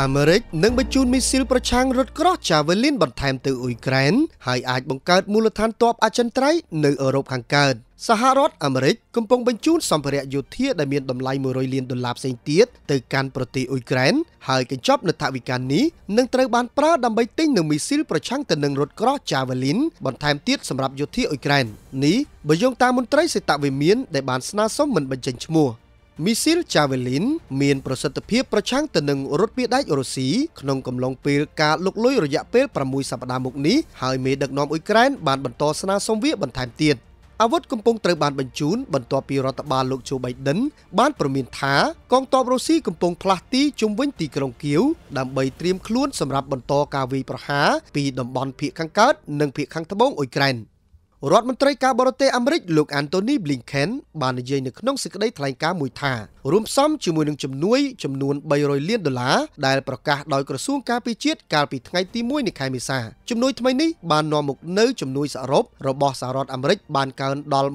អាមេរិកនឹងបញ្ជូនមីស៊ីលប្រឆាំងរថក្រោះ Javelin បន្ថែមទៅអ៊ុយក្រែនហើយអាចបង្កើតមូលដ្ឋានទ័ពអចិន្ត្រៃយ៍នៅអឺរ៉ុបខាងកើតសហរដ្ឋអាមេរិកកំពុងបញ្ជូនសម្ភារៈយោធាដែលមានតម្លៃ100លានដុល្លារផ្សេងទៀតទៅកាន់ប្រទេសអ៊ុយក្រែនហើយកញ្ចប់នៅថវិកានេះនឹងត្រូវបានប្រើដើម្បីទិញនូវមីស៊ីលប្រឆាំងទៅនឹងរថក្រោះ Javelin បន្ថែមទៀតសម្រាប់យោធាអ៊ុយក្រែននេះបើយោងតាមមន្ត្រីសេតវិមានដែលបានស្នើសុំមិនបញ្ចេញឈ្មោះមីស៊ីលចាវេលីនមានប្រសិទ្ធភាពប្រឆាំងទៅនឹងរថភីដែករុស្ស៊ីក្នុងកំឡុងពេលការលុកលុយរយៈពេល6សប្តាហ៍មកនេះហើយមេដឹកនាំអ៊ុយក្រែន បានបន្តស្នើសុំវាបន្ថែមទៀតអាវុធកំពុងត្រូវបានបញ្ជូនបន្ទាប់ពីរដ្ឋបាលលោកជូបៃដិន បានប្រមានថាកងទ័ពរុស្ស៊ីកំពុងផ្លាស់ទីជំវិញ ទីក្រុងគៀវដើម្បីត្រៀមខ្លួនសម្រាប់បន្តការវាយប្រហារពីតំបន់ភៀកខាងកើតនិងភៀកខាងត្បូងអ៊ុយក្រែន។រដ្ឋមន្ត្រីការបរទេសអាមេរិកលោក Anthony Blinken បាននិយាយនៅក្នុងសេចក្តីថ្លែងការណ៍មួយថារួមផ្សំជាមួយនឹងជំនួយចំនួន300លានដុល្លារដែលប្រកាសដោយក្រសួងការពារជាតិកាលពីថ្ងៃទី1នៃខែមេសាជំនួយថ្មីនេះបាននាំមកនៅជំនួយសរុបរបស់សហរដ្ឋអាមេរិកបានកើនដល់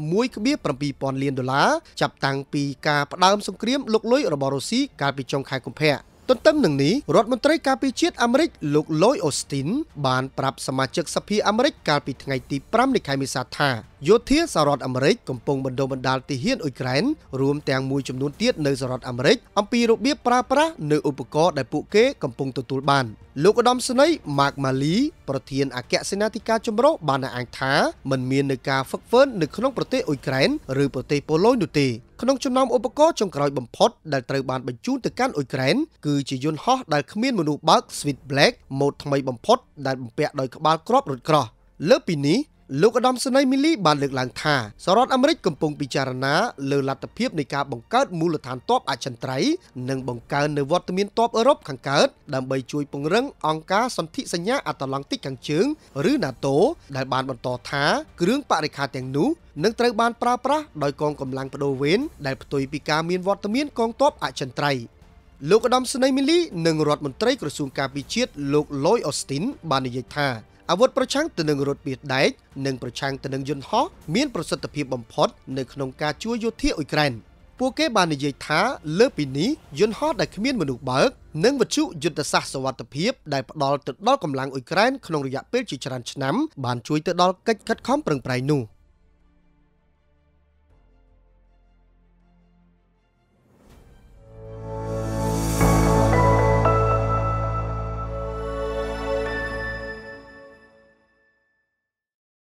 1.7000លានដុល្លារចាប់តាំងពីការផ្ដើមសង្គ្រាមលុកលុយរបស់រុស្ស៊ីកាលពីចុងខែកុម្ភៈទន្ទឹមនឹងនេះរដ្ឋមន្ត្រីការពារជាតិអាមេរិកលោក Lloyd Austin បានប្រាប់សមាជិកសភាអាមេរិកកាលពីថ្ងៃទី5នៃខែមេសាថាយោធាសហរដ្ឋអាមេរិកកំពុងបណ្ដុះបណ្ដាលទាហានអ៊ុយក្រែនរួមទាំងមួយចំនួនទៀតនៅសហរដ្ឋអាមេរិកអំពីរបៀបប្រើប្រាស់នៅឧបករណ៍ដែលពួកគេកំពុងទទួលបានលោកឧត្តមសេនីយ៍ Mark Mali ប្រធានអគ្គសេនាធិការចម្រុះបានអះអាងថាមិនមាននៃការហ្វឹកហ្វឺននៅក្នុងប្រទេសអ៊ុយក្រែនឬប្រទេសប៉ូឡូញនោះទេក្នុងចំណោមឧបករណ៍ចុងក្រោយបំផុតដែលត្រូវបានបញ្ជូនទៅកាន់អ៊ុយក្រែនគឺជាយន្តហោះដែលគ្មានមនុស្សបើក Switchblade ម៉ូដថ្មីបំផុតដែលបំពាក់ដោយក្បាលគ្រាប់រត់ក្រោះលើពីនេះលោកឧត្តមសេនីយ៍មីលីបានលើកឡើងថាសហរដ្ឋអាមេរិកកំពុងពិចារណាលើលទ្ធភាពនៃការបង្កើតមូលដ្ឋានទ័ពអចិន្ត្រៃយ៍និងបង្កើននូវវត្តមានទ័ពអឺរ៉ុបខាងកើតដើម្បីជួយពង្រឹងអង្គការសន្ធិសញ្ញាអាត្លង់តិកខាងជើងឬ NATO ដែលបានបន្តថាគ្រឿងបរិខាទាំងនោះនឹងត្រូវបានប្រើប្រាស់ដោយកងកម្លាំងបដូវេនដែលផ្ទុយពីការមានវត្តមានកងទ័ពអចិន្ត្រៃយ៍លោកឧត្តមសេនីយ៍មីលីនិងរដ្ឋមន្ត្រីក្រសួងការពារជាតិលោកលយអូស្ទីនបាននិយាយថាអាវុធប្រឆាំងទៅនឹងរថពីដែកនិងប្រឆាំងទៅនឹងយន្តហោះមានប្រសិទ្ធភាពបំផុតនៅក្នុងការជួយយោធាអ៊ុយក្រែនពួកគេបាននិយាយថាលើពីនេះយន្តហោះដែលគ្មានមនុស្សបើកនិងវត្ថុយុទ្ធសាស្ត្រសវត្ថិភាពដែលផ្ដល់ទៅដល់កម្លាំងអ៊ុយក្រែនក្នុងរយៈពេលជាច្រើនឆ្នាំបានជួយទៅដល់កិច្ចខិតខំប្រឹងប្រែងនោះ។